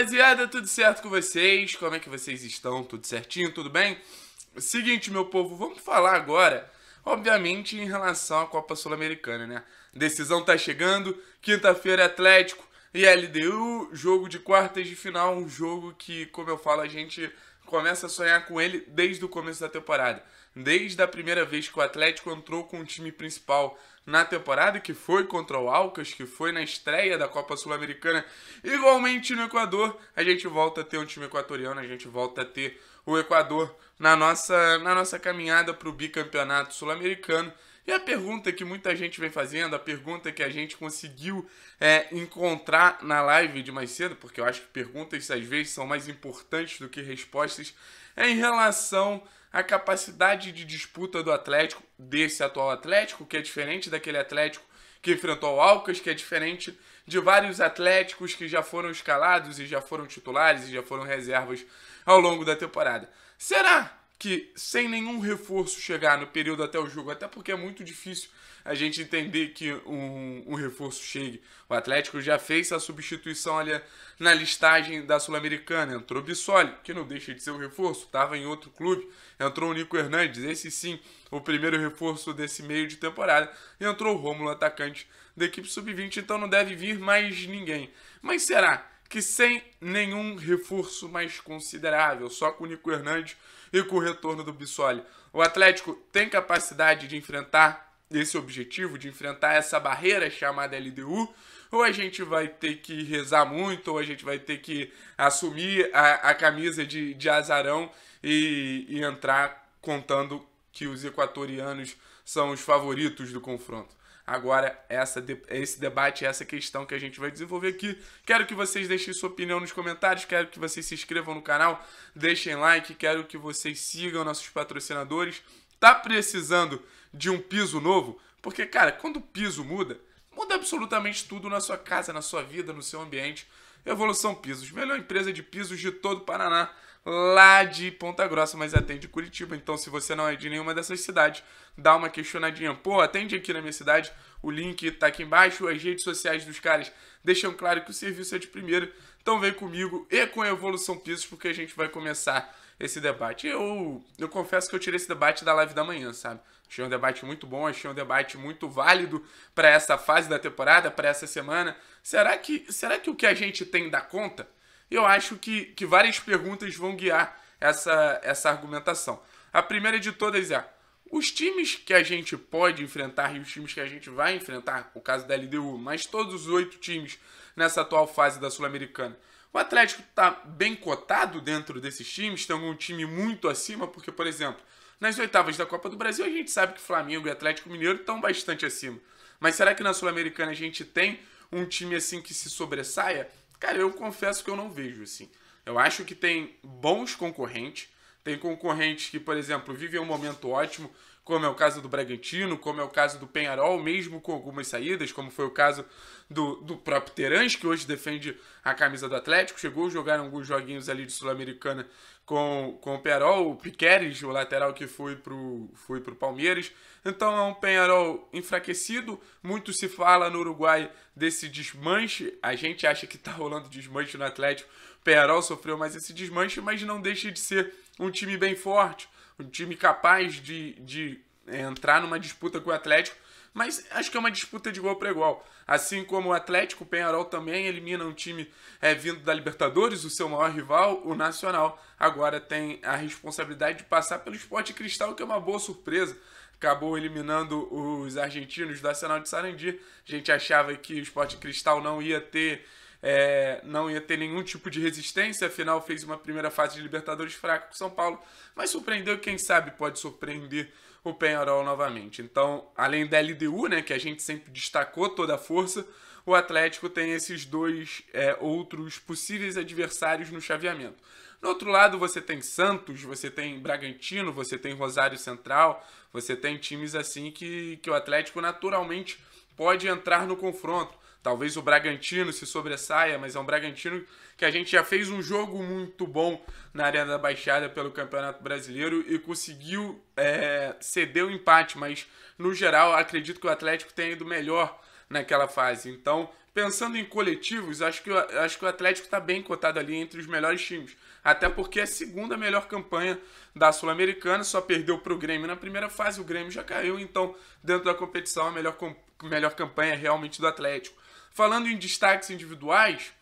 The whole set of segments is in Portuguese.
rapaziada, tudo certo com vocês? Como é que vocês estão? Tudo certinho? Tudo bem? Seguinte, meu povo, vamos falar agora, obviamente, em relação à Copa Sul-Americana, né? Decisão tá chegando, quinta-feira é Atlético e LDU, jogo de quartas de final, um jogo que, como eu falo, a gente começa a sonhar com ele desde o começo da temporada. Desde a primeira vez que o Atlético entrou com o time principal na temporada, que foi contra o Alcas, que foi na estreia da Copa Sul-Americana, igualmente no Equador, a gente volta a ter um time equatoriano, a gente volta a ter o Equador na nossa, na nossa caminhada para o bicampeonato sul-americano. E a pergunta que muita gente vem fazendo, a pergunta que a gente conseguiu é, encontrar na live de mais cedo, porque eu acho que perguntas às vezes são mais importantes do que respostas, é em relação a capacidade de disputa do Atlético, desse atual Atlético, que é diferente daquele Atlético que enfrentou o Alcas, que é diferente de vários Atléticos que já foram escalados e já foram titulares e já foram reservas ao longo da temporada. Será que sem nenhum reforço chegar no período até o jogo, até porque é muito difícil a gente entender que um, um reforço chegue. O Atlético já fez a substituição ali na listagem da Sul-Americana. Entrou Bissoli, que não deixa de ser um reforço, estava em outro clube. Entrou o Nico Hernandes, esse sim, o primeiro reforço desse meio de temporada. E entrou o Rômulo, atacante da equipe sub-20, então não deve vir mais ninguém. Mas será que sem nenhum reforço mais considerável, só com o Nico Hernandes e com o retorno do Bissoli. O Atlético tem capacidade de enfrentar esse objetivo, de enfrentar essa barreira chamada LDU, ou a gente vai ter que rezar muito, ou a gente vai ter que assumir a, a camisa de, de azarão e, e entrar contando que os equatorianos são os favoritos do confronto agora essa, esse debate, essa questão que a gente vai desenvolver aqui. Quero que vocês deixem sua opinião nos comentários, quero que vocês se inscrevam no canal, deixem like, quero que vocês sigam nossos patrocinadores. Tá precisando de um piso novo? Porque, cara, quando o piso muda, muda absolutamente tudo na sua casa, na sua vida, no seu ambiente. Evolução Pisos, melhor empresa de pisos de todo o Paraná lá de Ponta Grossa, mas atende Curitiba. Então, se você não é de nenhuma dessas cidades, dá uma questionadinha. Pô, atende aqui na minha cidade. O link está aqui embaixo. As redes sociais dos caras deixam claro que o serviço é de primeiro. Então, vem comigo e com a Evolução Pisos, porque a gente vai começar esse debate. Eu, eu confesso que eu tirei esse debate da live da manhã, sabe? Achei um debate muito bom, achei um debate muito válido para essa fase da temporada, para essa semana. Será que, será que o que a gente tem dá conta? Eu acho que, que várias perguntas vão guiar essa, essa argumentação. A primeira de todas é: os times que a gente pode enfrentar e os times que a gente vai enfrentar, o caso da LDU, mas todos os oito times nessa atual fase da Sul-Americana. O Atlético está bem cotado dentro desses times, tem um time muito acima, porque, por exemplo, nas oitavas da Copa do Brasil a gente sabe que Flamengo e Atlético Mineiro estão bastante acima. Mas será que na Sul-Americana a gente tem um time assim que se sobressaia? Cara, eu confesso que eu não vejo, assim. Eu acho que tem bons concorrentes. Tem concorrentes que, por exemplo, vivem um momento ótimo como é o caso do Bragantino, como é o caso do Penharol, mesmo com algumas saídas, como foi o caso do, do próprio Terãs, que hoje defende a camisa do Atlético, chegou a jogar alguns joguinhos ali de Sul-Americana com, com o Penharol, o Piqueres, o lateral que foi pro, foi pro Palmeiras. Então é um Penharol enfraquecido, muito se fala no Uruguai desse desmanche, a gente acha que está rolando desmanche no Atlético, o Penharol sofreu mais esse desmanche, mas não deixa de ser um time bem forte, um time capaz de, de é, entrar numa disputa com o Atlético, mas acho que é uma disputa de igual para igual. Assim como o Atlético, o Penharol também elimina um time é, vindo da Libertadores, o seu maior rival, o Nacional. Agora tem a responsabilidade de passar pelo Esporte Cristal, que é uma boa surpresa. Acabou eliminando os argentinos do Nacional de Sarandi. A gente achava que o Esporte Cristal não ia ter é, não ia ter nenhum tipo de resistência, afinal fez uma primeira fase de Libertadores fraca com São Paulo, mas surpreendeu e quem sabe pode surpreender o Penharol novamente. Então, além da LDU, né, que a gente sempre destacou toda a força, o Atlético tem esses dois é, outros possíveis adversários no chaveamento. No outro lado, você tem Santos, você tem Bragantino, você tem Rosário Central, você tem times assim que, que o Atlético naturalmente pode entrar no confronto. Talvez o Bragantino se sobressaia, mas é um Bragantino que a gente já fez um jogo muito bom na arena da Baixada pelo Campeonato Brasileiro e conseguiu é, ceder o empate, mas no geral acredito que o Atlético tenha ido melhor naquela fase. Então, pensando em coletivos, acho que, acho que o Atlético está bem cotado ali entre os melhores times. Até porque é a segunda melhor campanha da Sul-Americana, só perdeu para o Grêmio na primeira fase, o Grêmio já caiu, então dentro da competição a melhor, melhor campanha é realmente do Atlético. Falando em destaques individuais,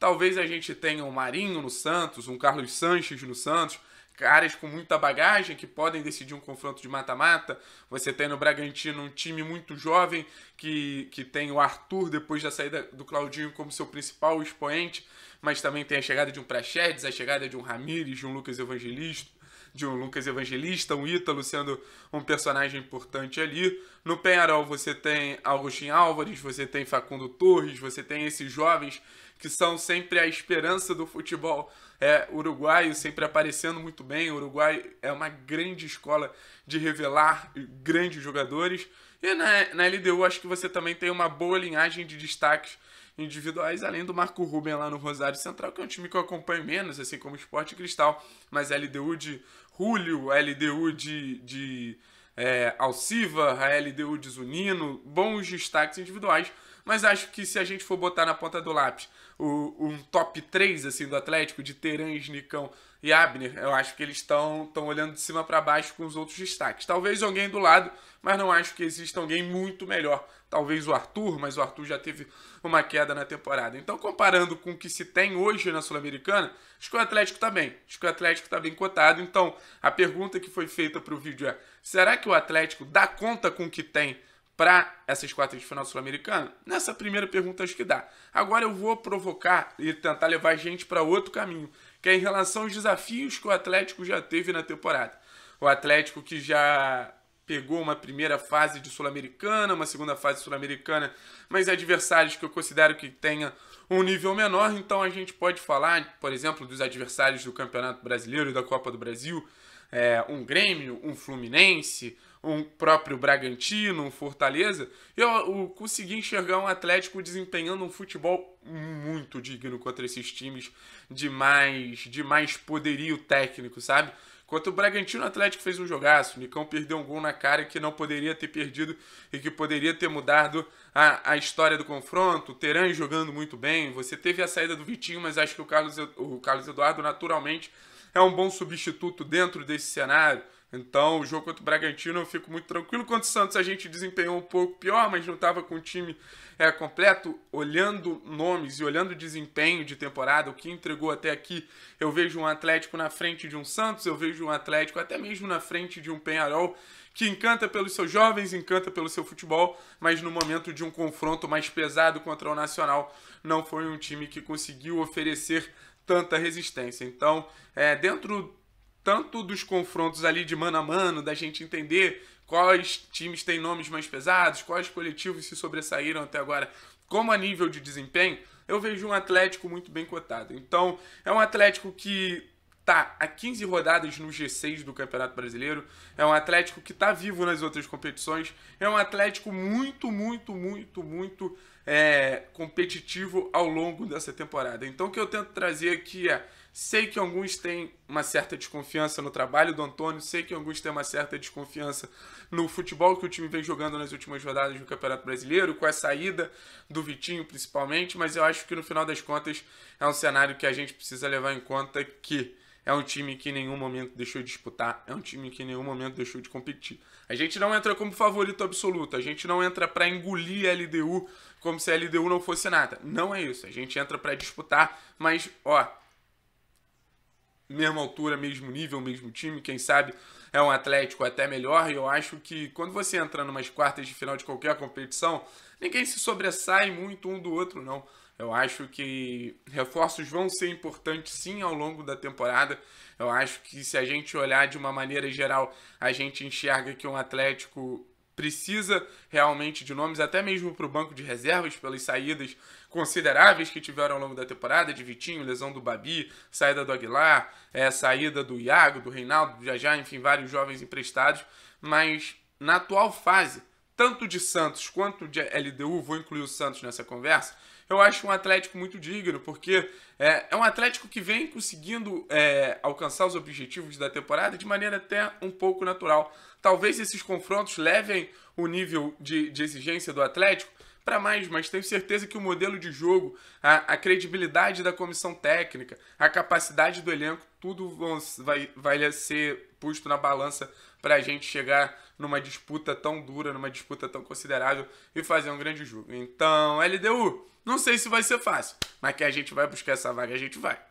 talvez a gente tenha um Marinho no Santos, um Carlos Sanches no Santos, caras com muita bagagem que podem decidir um confronto de mata-mata. Você tem no Bragantino um time muito jovem que, que tem o Arthur depois da saída do Claudinho como seu principal expoente, mas também tem a chegada de um Praxedes, a chegada de um Ramires, de um Lucas Evangelista, de um Lucas Evangelista, um Ítalo sendo um personagem importante ali. No Penharol você tem Augustin Álvares, você tem Facundo Torres, você tem esses jovens que são sempre a esperança do futebol é, uruguaio, sempre aparecendo muito bem. O Uruguai é uma grande escola de revelar grandes jogadores. E na, na LDU acho que você também tem uma boa linhagem de destaques individuais, além do Marco Ruben lá no Rosário Central, que é um time que eu acompanho menos, assim como o Esporte Cristal, mas LDU de Julio, LDU de, de é, Alciva, a LDU de Zunino, bons destaques individuais, mas acho que se a gente for botar na ponta do lápis o, um top 3 assim, do Atlético, de Terãs, Nicão e Abner. Eu acho que eles estão olhando de cima para baixo com os outros destaques. Talvez alguém do lado, mas não acho que exista alguém muito melhor. Talvez o Arthur, mas o Arthur já teve uma queda na temporada. Então, comparando com o que se tem hoje na Sul-Americana, acho que o Atlético está bem. Acho que o Atlético está bem cotado. Então, a pergunta que foi feita para o vídeo é: será que o Atlético dá conta com o que tem para essas quartas de final sul-americana? Nessa primeira pergunta acho que dá. Agora eu vou provocar e tentar levar a gente para outro caminho que é em relação aos desafios que o Atlético já teve na temporada. O Atlético que já pegou uma primeira fase de Sul-Americana, uma segunda fase Sul-Americana, mas adversários que eu considero que tenha um nível menor, então a gente pode falar, por exemplo, dos adversários do Campeonato Brasileiro e da Copa do Brasil, é, um Grêmio, um Fluminense, um próprio Bragantino, um Fortaleza, eu, eu consegui enxergar um Atlético desempenhando um futebol muito digno contra esses times de mais, de mais poderio técnico, sabe? Quanto o Bragantino, o Atlético fez um jogaço. O Nicão perdeu um gol na cara que não poderia ter perdido e que poderia ter mudado a, a história do confronto. O Teran jogando muito bem. Você teve a saída do Vitinho, mas acho que o Carlos, o Carlos Eduardo, naturalmente, é um bom substituto dentro desse cenário. Então, o jogo contra o Bragantino eu fico muito tranquilo. Contra o Santos a gente desempenhou um pouco pior, mas não estava com o time é, completo. Olhando nomes e olhando desempenho de temporada, o que entregou até aqui, eu vejo um Atlético na frente de um Santos, eu vejo um Atlético até mesmo na frente de um Penharol, que encanta pelos seus jovens, encanta pelo seu futebol, mas no momento de um confronto mais pesado contra o Nacional, não foi um time que conseguiu oferecer tanta resistência. Então, é, dentro tanto dos confrontos ali de mano a mano, da gente entender quais times têm nomes mais pesados, quais coletivos se sobressaíram até agora, como a nível de desempenho, eu vejo um Atlético muito bem cotado. Então, é um Atlético que tá a 15 rodadas no G6 do Campeonato Brasileiro, é um Atlético que tá vivo nas outras competições, é um Atlético muito, muito, muito, muito é, competitivo ao longo dessa temporada. Então, o que eu tento trazer aqui é Sei que alguns têm uma certa desconfiança no trabalho do Antônio, sei que alguns têm uma certa desconfiança no futebol que o time vem jogando nas últimas rodadas do Campeonato Brasileiro, com a saída do Vitinho principalmente, mas eu acho que no final das contas é um cenário que a gente precisa levar em conta que é um time que em nenhum momento deixou de disputar, é um time que em nenhum momento deixou de competir. A gente não entra como favorito absoluto, a gente não entra para engolir a LDU como se a LDU não fosse nada. Não é isso, a gente entra para disputar, mas ó, mesma altura, mesmo nível, mesmo time, quem sabe é um Atlético até melhor. E eu acho que quando você entra numas quartas de final de qualquer competição, ninguém se sobressai muito um do outro, não. Eu acho que reforços vão ser importantes sim ao longo da temporada. Eu acho que se a gente olhar de uma maneira geral, a gente enxerga que um Atlético precisa realmente de nomes, até mesmo para o banco de reservas, pelas saídas consideráveis que tiveram ao longo da temporada, de Vitinho, lesão do Babi, saída do Aguilar, é, saída do Iago, do Reinaldo, do Jajá, enfim, vários jovens emprestados, mas na atual fase, tanto de Santos quanto de LDU, vou incluir o Santos nessa conversa, eu acho um Atlético muito digno, porque é, é um Atlético que vem conseguindo é, alcançar os objetivos da temporada de maneira até um pouco natural. Talvez esses confrontos levem o nível de, de exigência do Atlético para mais, mas tenho certeza que o modelo de jogo, a, a, credibilidade da comissão técnica, a capacidade do elenco, tudo vai, vai ser posto na balança para a gente chegar numa disputa tão dura, numa disputa tão considerável e fazer um grande jogo. Então, LDU, não sei se vai ser fácil, mas que a gente vai buscar essa vaga, a gente vai.